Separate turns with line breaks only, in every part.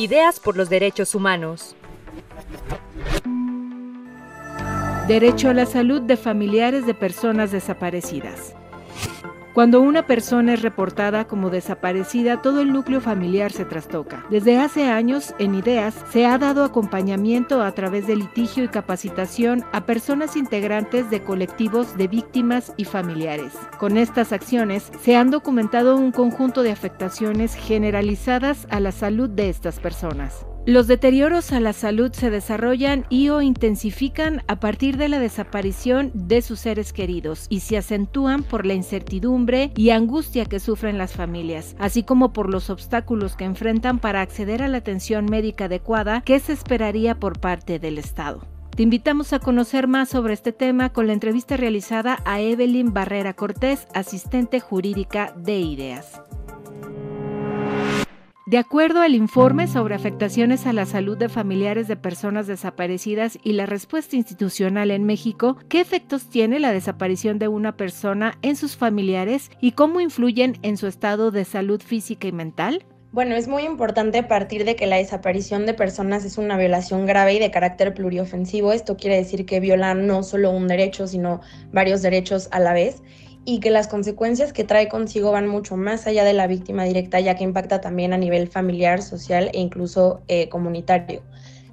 Ideas por los Derechos Humanos. Derecho a la salud de familiares de personas desaparecidas. Cuando una persona es reportada como desaparecida, todo el núcleo familiar se trastoca. Desde hace años, en IDEAS, se ha dado acompañamiento a través de litigio y capacitación a personas integrantes de colectivos de víctimas y familiares. Con estas acciones, se han documentado un conjunto de afectaciones generalizadas a la salud de estas personas. Los deterioros a la salud se desarrollan y o intensifican a partir de la desaparición de sus seres queridos y se acentúan por la incertidumbre y angustia que sufren las familias, así como por los obstáculos que enfrentan para acceder a la atención médica adecuada que se esperaría por parte del Estado. Te invitamos a conocer más sobre este tema con la entrevista realizada a Evelyn Barrera Cortés, asistente jurídica de IDEAS. De acuerdo al informe sobre afectaciones a la salud de familiares de personas desaparecidas y la respuesta institucional en México, ¿qué efectos tiene la desaparición de una persona en sus familiares y cómo influyen en su estado de salud física y mental? Bueno, es muy importante
partir de que la desaparición de personas es una violación grave y de carácter pluriofensivo. Esto quiere decir que viola no solo un derecho, sino varios derechos a la vez y que las consecuencias que trae consigo van mucho más allá de la víctima directa, ya que impacta también a nivel familiar, social e incluso eh, comunitario.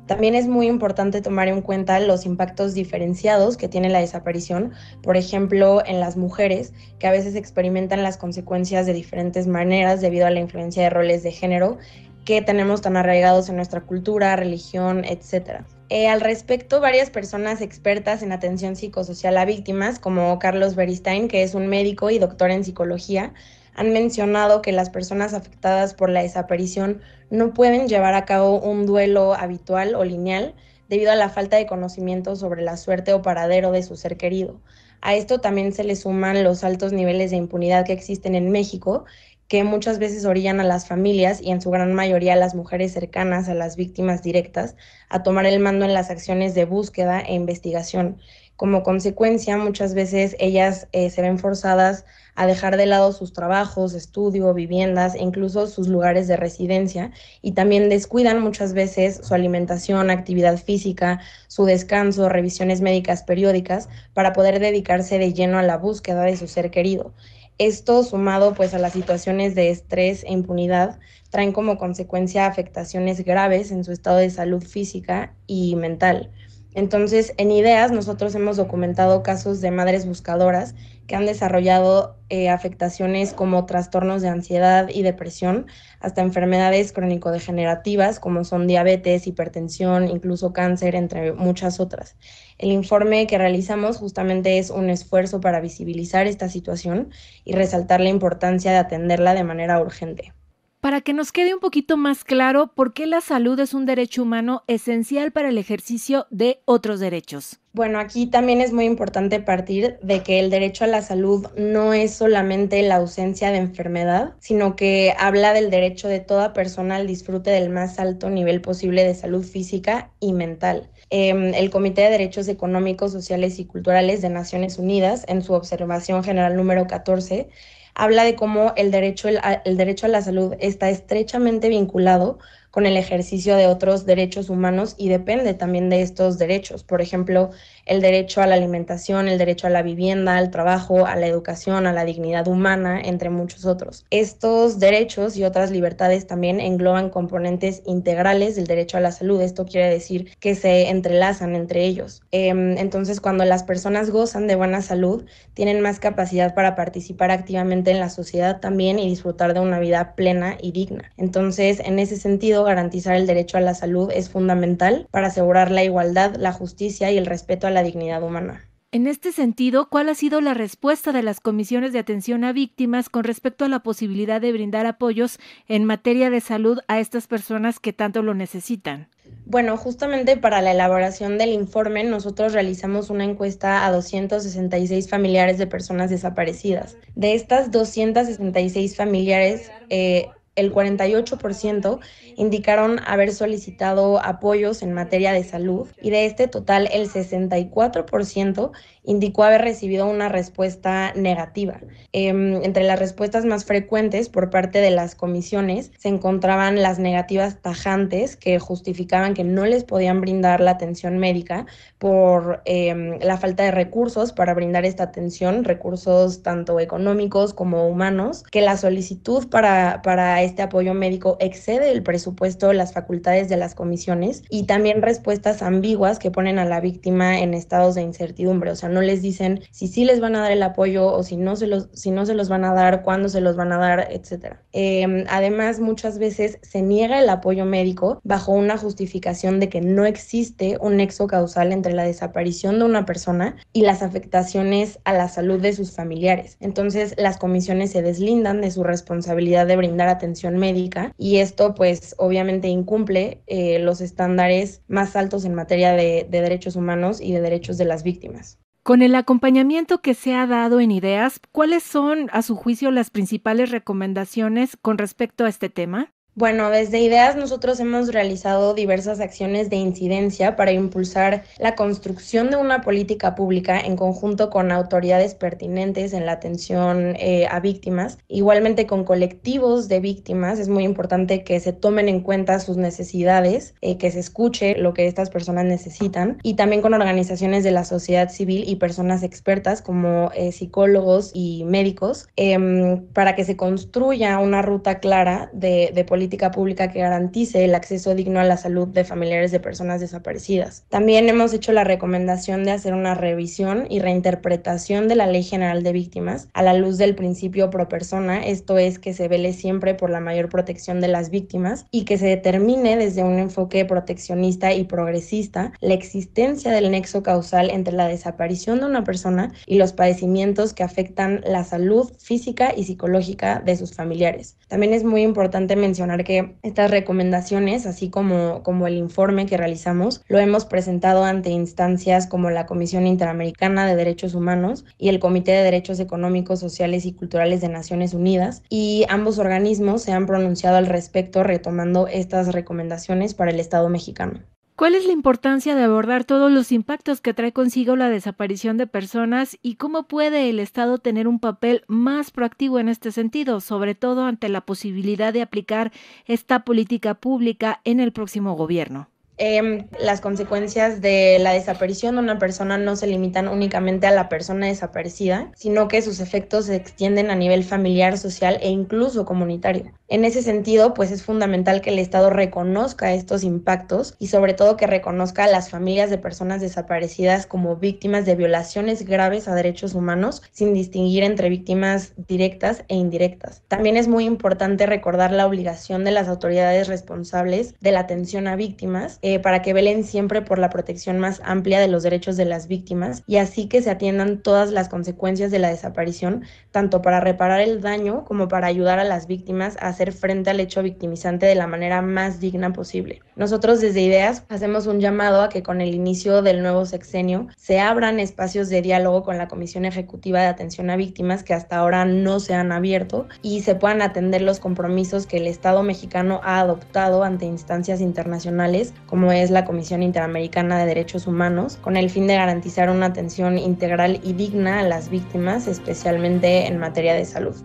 También es muy importante tomar en cuenta los impactos diferenciados que tiene la desaparición, por ejemplo, en las mujeres, que a veces experimentan las consecuencias de diferentes maneras debido a la influencia de roles de género que tenemos tan arraigados en nuestra cultura, religión, etcétera. Eh, al respecto, varias personas expertas en atención psicosocial a víctimas, como Carlos Beristain, que es un médico y doctor en psicología, han mencionado que las personas afectadas por la desaparición no pueden llevar a cabo un duelo habitual o lineal debido a la falta de conocimiento sobre la suerte o paradero de su ser querido. A esto también se le suman los altos niveles de impunidad que existen en México que muchas veces orillan a las familias y en su gran mayoría a las mujeres cercanas a las víctimas directas a tomar el mando en las acciones de búsqueda e investigación. Como consecuencia, muchas veces ellas eh, se ven forzadas a dejar de lado sus trabajos, estudio, viviendas e incluso sus lugares de residencia y también descuidan muchas veces su alimentación, actividad física, su descanso, revisiones médicas periódicas para poder dedicarse de lleno a la búsqueda de su ser querido. Esto sumado pues a las situaciones de estrés e impunidad traen como consecuencia afectaciones graves en su estado de salud física y mental. Entonces, en Ideas nosotros hemos documentado casos de madres buscadoras que han desarrollado eh, afectaciones como trastornos de ansiedad y depresión, hasta enfermedades crónico-degenerativas como son diabetes, hipertensión, incluso cáncer, entre muchas otras. El informe que realizamos justamente es un esfuerzo para visibilizar esta situación
y resaltar la importancia de atenderla de manera urgente para que nos quede un poquito más claro por qué la salud es un derecho humano esencial para el ejercicio de otros derechos. Bueno, aquí también es muy importante partir de que el derecho a la salud no es
solamente la ausencia de enfermedad, sino que habla del derecho de toda persona al disfrute del más alto nivel posible de salud física y mental. Em, el Comité de Derechos Económicos, Sociales y Culturales de Naciones Unidas, en su observación general número 14, habla de cómo el derecho, el, derecho a la salud está estrechamente vinculado con el ejercicio de otros derechos humanos y depende también de estos derechos. Por ejemplo, el derecho a la alimentación, el derecho a la vivienda, al trabajo, a la educación, a la dignidad humana, entre muchos otros. Estos derechos y otras libertades también engloban componentes integrales del derecho a la salud. Esto quiere decir que se entrelazan entre ellos. Em, entonces, cuando las personas gozan de buena salud, tienen más capacidad para participar activamente en la sociedad también y disfrutar de una vida plena y digna. Entonces, en ese sentido, garantizar el derecho a la salud es fundamental para asegurar la igualdad, la justicia y el respeto a la dignidad humana.
En este sentido, ¿cuál ha sido la respuesta de las comisiones de atención a víctimas con respecto a la posibilidad de brindar apoyos en materia de salud a estas personas que tanto lo necesitan?
Bueno, justamente para la elaboración del informe nosotros realizamos una encuesta a 266 familiares de personas desaparecidas. De estas 266 familiares, eh, el 48% indicaron haber solicitado apoyos en materia de salud y de este total el 64% indicó haber recibido una respuesta negativa. Em, entre las respuestas más frecuentes por parte de las comisiones se encontraban las negativas tajantes que justificaban que no les podían brindar la atención médica por em, la falta de recursos para brindar esta atención, recursos tanto económicos como humanos, que la solicitud para, para este apoyo médico excede el presupuesto, las facultades de las comisiones y también respuestas ambiguas que ponen a la víctima en estados de incertidumbre. O sea, no les dicen si sí les van a dar el apoyo o si no se los, si no se los van a dar, cuándo se los van a dar, etcétera. Em, además, muchas veces se niega el apoyo médico bajo una justificación de que no existe un nexo causal entre la desaparición de una persona y las afectaciones a la salud de sus familiares. Entonces, las comisiones se deslindan de su responsabilidad de brindar atención médica y esto pues obviamente incumple eh, los estándares más altos en materia de derechos humanos y de
derechos de las víctimas. Con el acompañamiento que se ha dado en ideas, ¿cuáles son, a su juicio, las principales recomendaciones con respecto a este tema? Bueno, desde Ideas
nosotros hemos realizado diversas acciones de incidencia para impulsar la construcción de una política pública en conjunto con autoridades pertinentes en la atención eh, a víctimas, igualmente con colectivos de víctimas. Es muy importante que se tomen en cuenta sus necesidades, eh, que se escuche lo que estas personas necesitan y también con organizaciones de la sociedad civil y personas expertas como eh, psicólogos y médicos em, para que se construya una ruta clara de, de política pública que garantice el acceso digno a la salud de familiares de personas desaparecidas. También hemos hecho la recomendación de hacer una revisión y reinterpretación de la Ley General de Víctimas a la luz del principio pro persona, esto es que se vele siempre por la mayor protección de las víctimas y que se determine desde un enfoque proteccionista y progresista la existencia del nexo causal entre la desaparición de una persona y los padecimientos que afectan la salud física y psicológica de sus familiares. También es muy importante mencionar porque que estas recomendaciones, así como, como el informe que realizamos, lo hemos presentado ante instancias como la Comisión Interamericana de Derechos Humanos y el Comité de Derechos Económicos, Sociales y Culturales de Naciones Unidas, y ambos organismos se han pronunciado al respecto retomando estas recomendaciones para el Estado mexicano.
¿Cuál es la importancia de abordar todos los impactos que trae consigo la desaparición de personas y cómo puede el Estado tener un papel más proactivo en este sentido, sobre todo ante la posibilidad de aplicar esta política pública en el próximo gobierno?
Em, las consecuencias de la desaparición de una persona no se limitan únicamente a la persona desaparecida, sino que sus efectos se extienden a nivel familiar, social e incluso comunitario. En ese sentido, pues es fundamental que el Estado reconozca estos impactos y sobre todo que reconozca a las familias de personas desaparecidas como víctimas de violaciones graves a derechos humanos sin distinguir entre víctimas directas e indirectas. También es muy importante recordar la obligación de las autoridades responsables de la atención a víctimas eh, para que velen siempre por la protección más amplia de los derechos de las víctimas y así que se atiendan todas las consecuencias de la desaparición, tanto para reparar el daño como para ayudar a las víctimas a hacer frente al hecho victimizante de la manera más digna posible. Nosotros desde Ideas hacemos un llamado a que con el inicio del nuevo sexenio se abran espacios de diálogo con la Comisión Ejecutiva de Atención a Víctimas que hasta ahora no se han abierto y se puedan atender los compromisos que el Estado mexicano ha adoptado ante instancias internacionales como como es la Comisión Interamericana de Derechos Humanos, con el fin de garantizar una atención integral y digna a las víctimas, especialmente en materia de salud.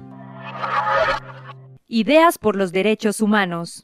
Ideas por los derechos humanos.